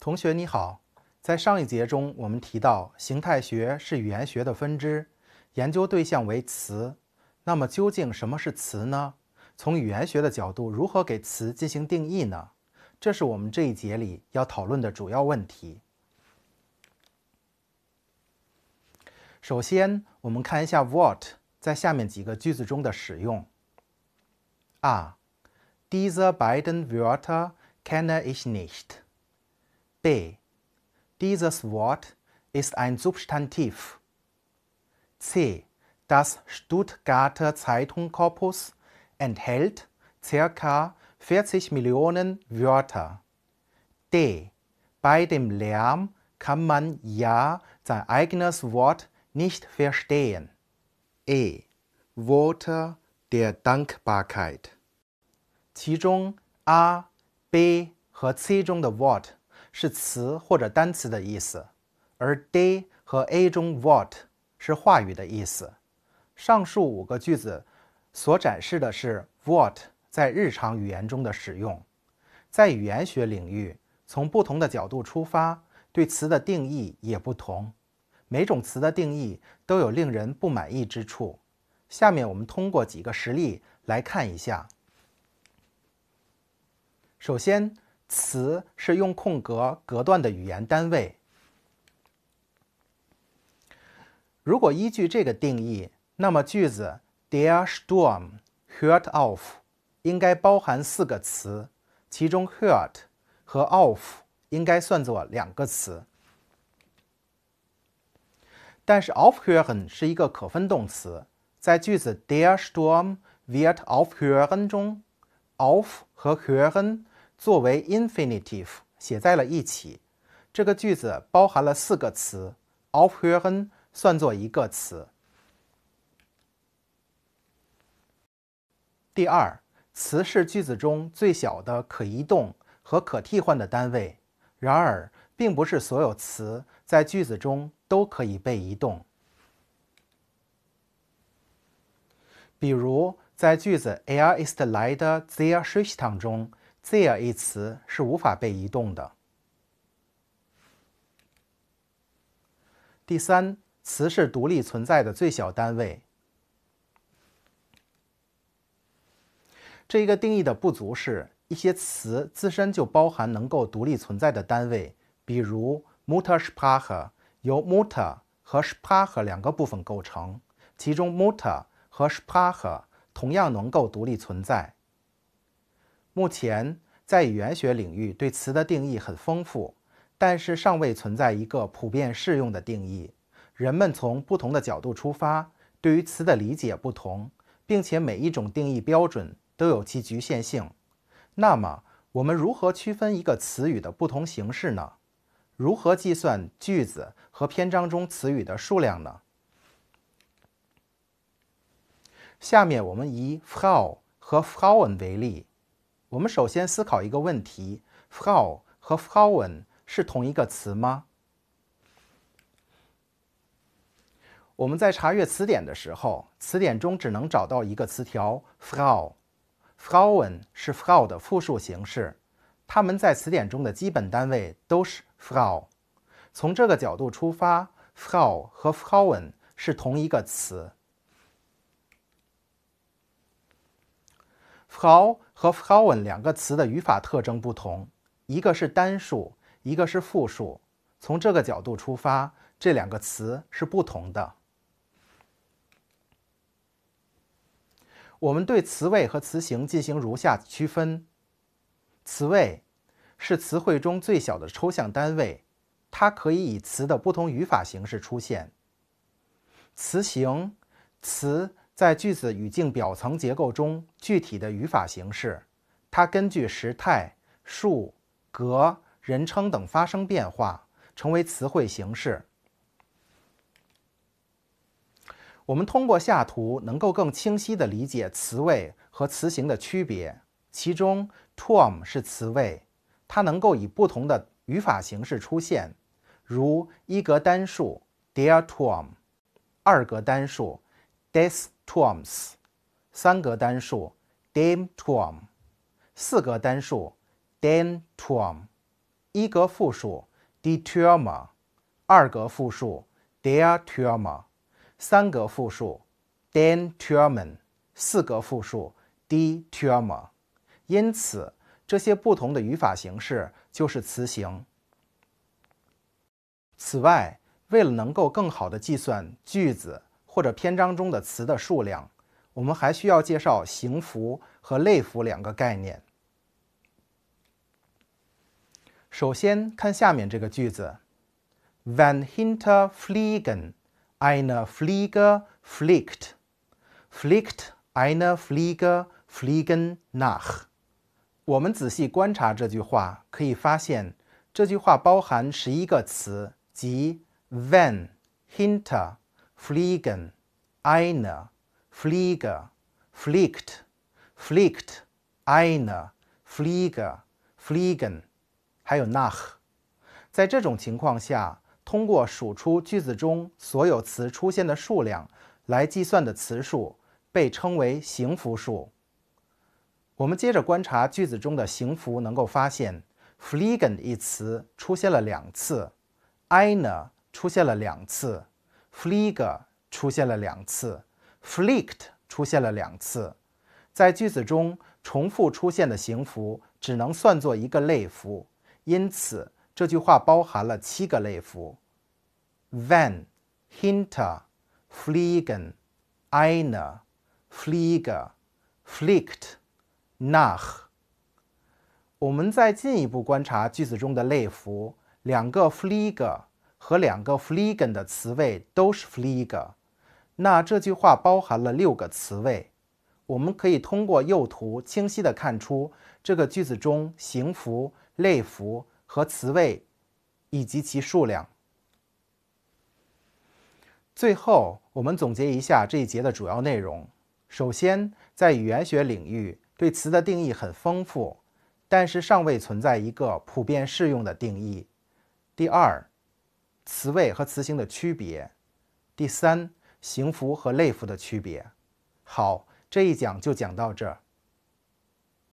同学你好，在上一节中我们提到形态学是语言学的分支，研究对象为词。那么究竟什么是词呢？从语言学的角度，如何给词进行定义呢？这是我们这一节里要讨论的主要问题。首先，我们看一下 what 在下面几个句子中的使用。啊 Diese beiden Wörter kenne ich nicht. B. Dieses Wort ist ein Substantiv. C. Das Stuttgarter zeitung enthält ca. 40 Millionen Wörter. D. Bei dem Lärm kann man ja sein eigenes Wort nicht verstehen. E. Worte der Dankbarkeit. 其中 A、B 和 C 中的 Wort 是词或者单词的意思，而 day 和 a 中 what 是话语的意思。上述五个句子所展示的是 what 在日常语言中的使用。在语言学领域，从不同的角度出发，对词的定义也不同。每种词的定义都有令人不满意之处。下面我们通过几个实例来看一下。首先。词是用空格隔断的语言单位。如果依据这个定义，那么句子 “der Sturm hört auf” 应该包含四个词，其中 “hört” 和 “auf” 应该算作两个词。但是 “aufhören” 是一个可分动词，在句子 “der Sturm wird aufhören” 中，“auf” 和 “hören”。作为 infinitive 写在了一起，这个句子包含了四个词，aufhören 算作一个词。第二，词是句子中最小的可移动和可替换的单位，然而，并不是所有词在句子中都可以被移动。比如，在句子 er ist leider sehr s c h w i e r n g 中。There 一词是无法被移动的。第三，词是独立存在的最小单位。这一个定义的不足是，一些词自身就包含能够独立存在的单位，比如 Mutter-Sprache 由 Mutter 和 Sprache 两个部分构成，其中 Mutter 和 Sprache 同样能够独立存在。目前在语言学领域，对词的定义很丰富，但是尚未存在一个普遍适用的定义。人们从不同的角度出发，对于词的理解不同，并且每一种定义标准都有其局限性。那么，我们如何区分一个词语的不同形式呢？如何计算句子和篇章中词语的数量呢？下面我们以 “frau” 和 “frauen” 为例。我们首先思考一个问题："frau" 和 "frauen" 是同一个词吗？我们在查阅词典的时候，词典中只能找到一个词条 "frau"，"frauen" 是 "frau" 的复数形式。它们在词典中的基本单位都是 "frau"。从这个角度出发，"frau" 和 "frauen" 是同一个词。"frau" 和 howen 两个词的语法特征不同，一个是单数，一个是复数。从这个角度出发，这两个词是不同的。我们对词位和词形进行如下区分：词位是词汇中最小的抽象单位，它可以以词的不同语法形式出现。词形，词。在句子语境表层结构中，具体的语法形式，它根据时态、数、格、人称等发生变化，成为词汇形式。我们通过下图能够更清晰的理解词位和词形的区别。其中 t o r m 是词位，它能够以不同的语法形式出现，如一格单数 dear t e o m 二格单数 this。Twoms，三格单数 d e m twom，四格单数 d e m twom，一格复数 d e t e r m a 二格复数，dear t u r m a 三格复数 d e m t u r m e n 四格复数 d e t e r m a 因此，这些不同的语法形式就是词形。此外，为了能够更好的计算句子。或者篇章中的词的数量，我们还需要介绍形符和类符两个概念。首先看下面这个句子：Van hinta fligen, ena fliga flickt, flickt ena fliga fligen nach。我们仔细观察这句话，可以发现这句话包含十一个词，即 van, hinta。fliegen，einer，fliege，fliegt，f l i c k t einer，fliege，fliegen，还有 nach。在这种情况下，通过数出句子中所有词出现的数量来计算的词数被称为形符数。我们接着观察句子中的形符，能够发现 fliegen 一词出现了两次，einer 出现了两次。f l e g e 出现了两次 f l i c k e d 出现了两次，在句子中重复出现的形符只能算作一个类符，因此这句话包含了七个类符：van, hinter, flegen, einer, f l e g e f l i c k e d nach。我们再进一步观察句子中的类符，两个 f l e g e 和两个 Flegen 的词位都是 f l e g 那这句话包含了六个词位。我们可以通过右图清晰的看出这个句子中形符、类符和词位以及其数量。最后，我们总结一下这一节的主要内容：首先，在语言学领域，对词的定义很丰富，但是尚未存在一个普遍适用的定义。第二，词位和词形的区别，第三，形符和类符的区别。好，这一讲就讲到这儿。